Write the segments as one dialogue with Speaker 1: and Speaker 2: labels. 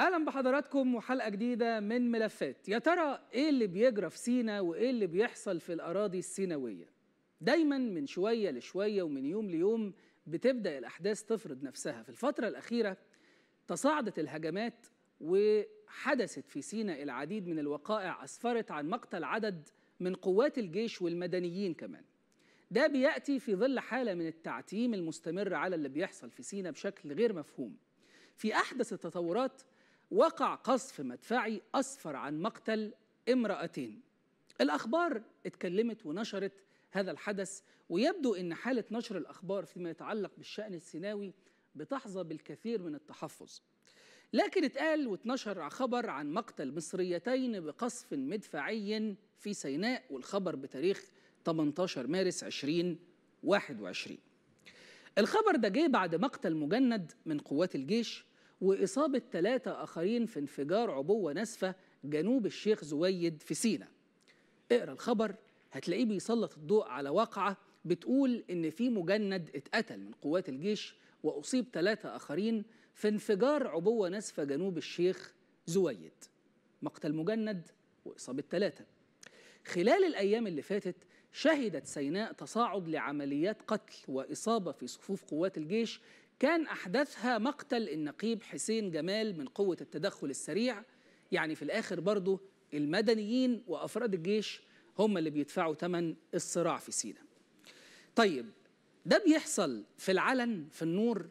Speaker 1: اهلا بحضراتكم وحلقه جديده من ملفات يا ترى ايه اللي بيجرى في سينا وايه اللي بيحصل في الاراضي السيناويه دايما من شويه لشويه ومن يوم ليوم بتبدا الاحداث تفرض نفسها في الفتره الاخيره تصاعدت الهجمات وحدثت في سينا العديد من الوقائع اسفرت عن مقتل عدد من قوات الجيش والمدنيين كمان ده بياتي في ظل حاله من التعتيم المستمر على اللي بيحصل في سينا بشكل غير مفهوم في احدث التطورات وقع قصف مدفعي أسفر عن مقتل امرأتين الأخبار اتكلمت ونشرت هذا الحدث ويبدو أن حالة نشر الأخبار فيما يتعلق بالشأن السيناوي بتحظى بالكثير من التحفظ لكن اتقال واتنشر خبر عن مقتل مصريتين بقصف مدفعي في سيناء والخبر بتاريخ 18 مارس 2021 الخبر ده جه بعد مقتل مجند من قوات الجيش وإصابة ثلاثة آخرين في انفجار عبوة ناسفة جنوب الشيخ زويد في سينا اقرأ الخبر هتلاقيه بيسلط الضوء على واقعة بتقول إن في مجند اتقتل من قوات الجيش وأصيب ثلاثة آخرين في انفجار عبوة ناسفة جنوب الشيخ زويد مقتل مجند وإصابة ثلاثة خلال الأيام اللي فاتت شهدت سيناء تصاعد لعمليات قتل وإصابة في صفوف قوات الجيش كان أحدثها مقتل النقيب حسين جمال من قوة التدخل السريع يعني في الآخر برضه المدنيين وأفراد الجيش هم اللي بيدفعوا ثمن الصراع في سينا طيب ده بيحصل في العلن في النور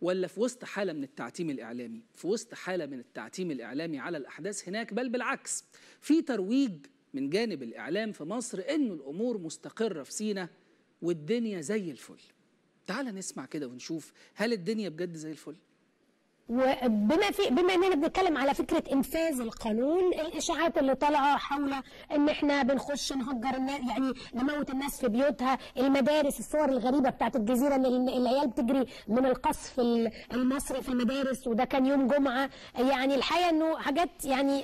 Speaker 1: ولا في وسط حالة من التعتيم الإعلامي في وسط حالة من التعتيم الإعلامي على الأحداث هناك بل بالعكس في ترويج من جانب الإعلام في مصر أنه الأمور مستقرة في سينا والدنيا زي الفل تعال نسمع كده ونشوف هل الدنيا بجد زي الفل وبما في بما اننا بنتكلم على فكره انفاذ القانون الاشاعات اللي طالعه حول ان احنا بنخش نهجر الناس يعني نموت الناس في بيوتها المدارس الصور الغريبه بتاعت الجزيره ان العيال بتجري من القصف المصري في المدارس وده كان
Speaker 2: يوم جمعه يعني الحقيقه انه حاجات يعني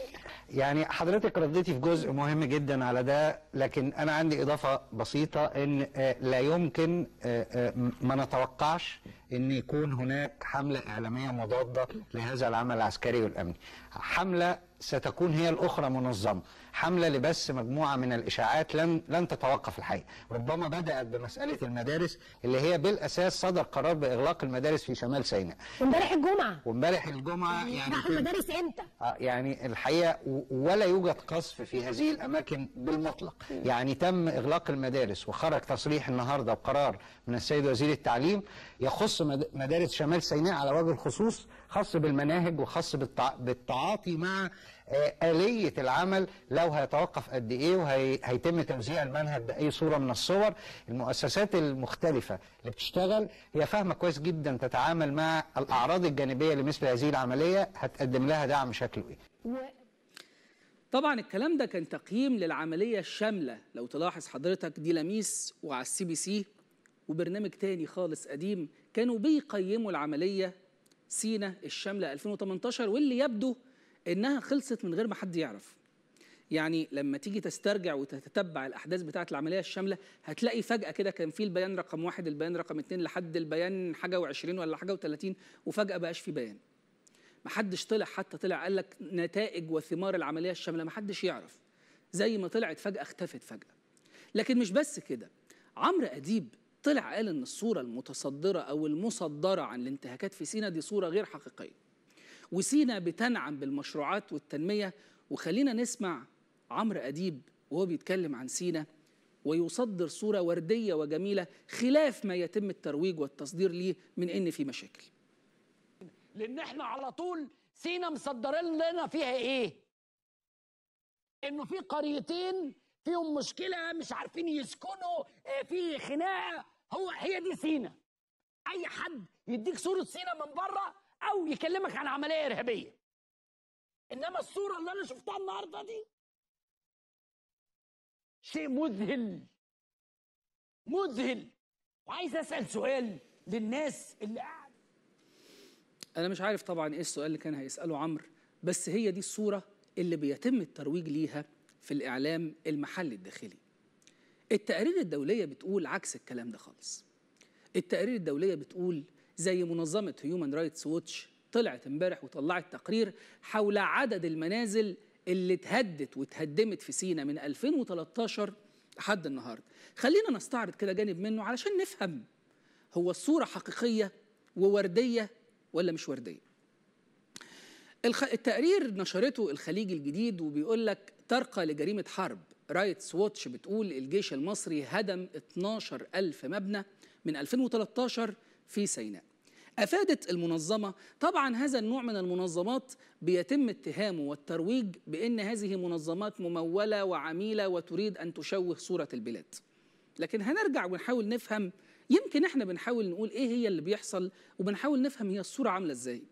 Speaker 2: يعني حضرتك رديتي في جزء مهم جدا على ده لكن انا عندي اضافه بسيطه ان آه، لا يمكن آه، آه، ما نتوقعش ان يكون هناك حمله اعلاميه مضاده لهذا العمل العسكري والامني حمله ستكون هي الأخرى منظمة حملة لبث مجموعة من الإشاعات لن لن تتوقف الحقيقة ربما بدأت بمسألة المدارس اللي هي بالأساس صدر قرار بإغلاق المدارس في شمال سيناء امبارح الجمعة وامبارح الجمعة يعني, يعني المدارس إمتى؟ اه يعني الحقيقة ولا يوجد قصف في هذه الأماكن بالمطلق يعني تم إغلاق المدارس وخرج تصريح النهاردة بقرار من السيد وزير التعليم يخص مدارس شمال سيناء على وجه الخصوص خاص بالمناهج وخاص بالتعاطي مع آه، آلية العمل لو هيتوقف قد إيه وهيتم توزيع المنهج بأي صورة من الصور المؤسسات المختلفة اللي بتشتغل هي فاهمة كويس جدا تتعامل مع الأعراض الجانبية لمثل هذه العملية هتقدم لها دعم شكله إيه
Speaker 1: طبعا الكلام ده كان تقييم للعملية الشاملة لو تلاحظ حضرتك دي لميس وعلى السي بي سي وبرنامج تاني خالص قديم كانوا بيقيموا العملية سينا الشاملة 2018 واللي يبدو انها خلصت من غير ما حد يعرف يعني لما تيجي تسترجع وتتتبع الاحداث بتاعه العمليه الشامله هتلاقي فجاه كده كان في البيان رقم واحد البيان رقم اتنين لحد البيان حاجه و20 ولا حاجه و30 وفجاه بقاش في بيان محدش طلع حتى طلع قال لك نتائج وثمار العمليه الشامله محدش يعرف زي ما طلعت فجاه اختفت فجاه لكن مش بس كده عمرو اديب طلع قال ان الصوره المتصدره او المصدره عن الانتهاكات في سينا دي صوره غير حقيقيه وسينا بتنعم بالمشروعات والتنمية وخلينا نسمع عمرو أديب وهو بيتكلم عن سينا ويصدر صورة وردية وجميلة خلاف ما يتم الترويج والتصدير ليه من إن في مشاكل لأن إحنا على طول سينا مصدرين لنا فيها إيه؟ إنه في قريتين فيهم مشكلة مش عارفين يسكنوا آه، في خناقة هو هي دي سينا أي حد يديك صورة سينا من بره او يكلمك عن عمليه ارهابيه انما الصوره اللي انا شفتها النهارده دي شيء مذهل مذهل وعايز اسال سؤال للناس اللي قاعد انا مش عارف طبعا ايه السؤال اللي كان هيساله عمرو بس هي دي الصوره اللي بيتم الترويج ليها في الاعلام المحلي الداخلي التقارير الدوليه بتقول عكس الكلام ده خالص التقارير الدوليه بتقول زي منظمة هيومن رايتس ووتش طلعت امبارح وطلعت تقرير حول عدد المنازل اللي اتهدت وتهدمت في سينا من 2013 لحد النهارده خلينا نستعرض كده جانب منه علشان نفهم هو الصورة حقيقية ووردية ولا مش وردية الخ... التقرير نشرته الخليج الجديد وبيقول لك ترقى لجريمة حرب رايتس ووتش بتقول الجيش المصري هدم 12 ألف مبنى من 2013 في سيناء أفادت المنظمة طبعا هذا النوع من المنظمات بيتم اتهامه والترويج بأن هذه منظمات ممولة وعميلة وتريد أن تشوه صورة البلاد لكن هنرجع ونحاول نفهم يمكن احنا بنحاول نقول ايه هي اللي بيحصل وبنحاول نفهم هي الصورة عاملة ازاي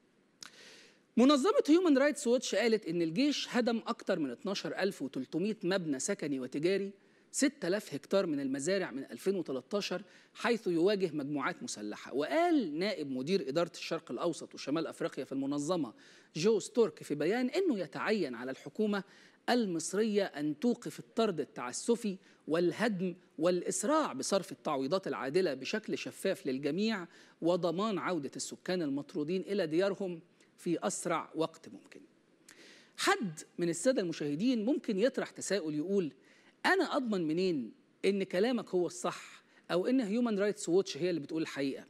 Speaker 1: منظمة هيومن رايتس ووتش قالت ان الجيش هدم اكتر من 12300 مبنى سكني وتجاري 6000 هكتار من المزارع من 2013 حيث يواجه مجموعات مسلحة وقال نائب مدير إدارة الشرق الأوسط وشمال أفريقيا في المنظمة جو ستورك في بيان أنه يتعين على الحكومة المصرية أن توقف الطرد التعسفي والهدم والإسراع بصرف التعويضات العادلة بشكل شفاف للجميع وضمان عودة السكان المطرودين إلى ديارهم في أسرع وقت ممكن حد من السادة المشاهدين ممكن يطرح تساؤل يقول انا اضمن منين ان كلامك هو الصح او ان هيومن رايتس ووتش هي اللي بتقول الحقيقه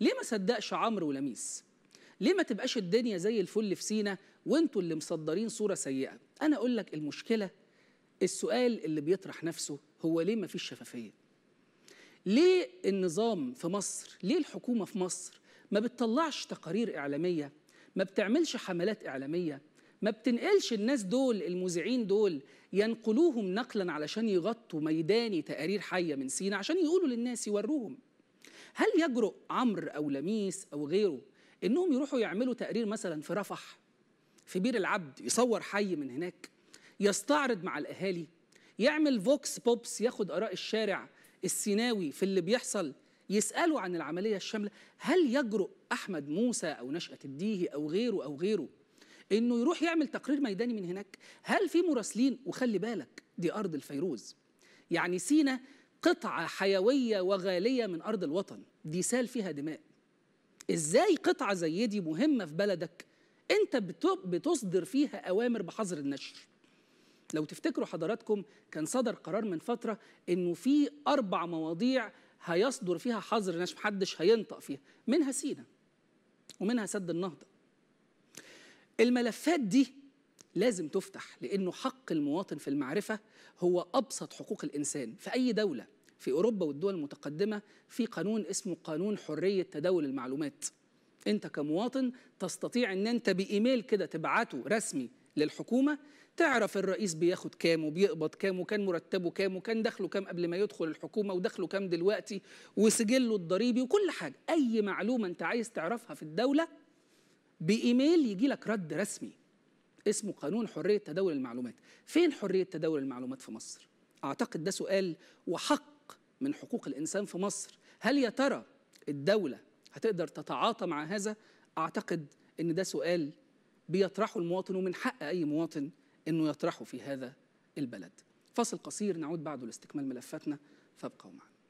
Speaker 1: ليه ما صدقش عمرو ولميس ليه ما تبقاش الدنيا زي الفل في سينا وانتوا اللي مصدرين صوره سيئه انا اقول لك المشكله السؤال اللي بيطرح نفسه هو ليه ما فيش شفافيه ليه النظام في مصر ليه الحكومه في مصر ما بتطلعش تقارير اعلاميه ما بتعملش حملات اعلاميه ما بتنقلش الناس دول المذيعين دول ينقلوهم نقلا علشان يغطوا ميداني تقارير حيه من سينا عشان يقولوا للناس يوروهم هل يجرؤ عمرو او لميس او غيره انهم يروحوا يعملوا تقرير مثلا في رفح في بير العبد يصور حي من هناك يستعرض مع الاهالي يعمل فوكس بوبس ياخد اراء الشارع السيناوي في اللي بيحصل يسالوا عن العمليه الشامله هل يجرؤ احمد موسى او نشاه الديهي او غيره او غيره انه يروح يعمل تقرير ميداني من هناك هل في مراسلين وخلي بالك دي ارض الفيروز يعني سينا قطعه حيويه وغاليه من ارض الوطن دي سال فيها دماء ازاي قطعه زي دي مهمه في بلدك انت بتصدر فيها اوامر بحظر النشر لو تفتكروا حضراتكم كان صدر قرار من فتره انه في اربع مواضيع هيصدر فيها حظر نشر محدش هينطق فيها منها سينا ومنها سد النهضه الملفات دي لازم تفتح لأنه حق المواطن في المعرفة هو أبسط حقوق الإنسان في أي دولة في أوروبا والدول المتقدمة في قانون اسمه قانون حرية تداول المعلومات أنت كمواطن تستطيع أن أنت بإيميل كده تبعته رسمي للحكومة تعرف الرئيس بياخد كام وبيقبض كام وكان مرتبه كام وكان دخله كام قبل ما يدخل الحكومة ودخله كام دلوقتي وسجله الضريبي وكل حاجة أي معلومة أنت عايز تعرفها في الدولة بايميل يجي لك رد رسمي اسمه قانون حريه تداول المعلومات فين حريه تداول المعلومات في مصر اعتقد ده سؤال وحق من حقوق الانسان في مصر هل يا ترى الدوله هتقدر تتعاطى مع هذا اعتقد ان ده سؤال بيطرحه المواطن ومن حق اي مواطن انه يطرحه في هذا البلد فصل قصير نعود بعده لاستكمال ملفاتنا فابقوا معنا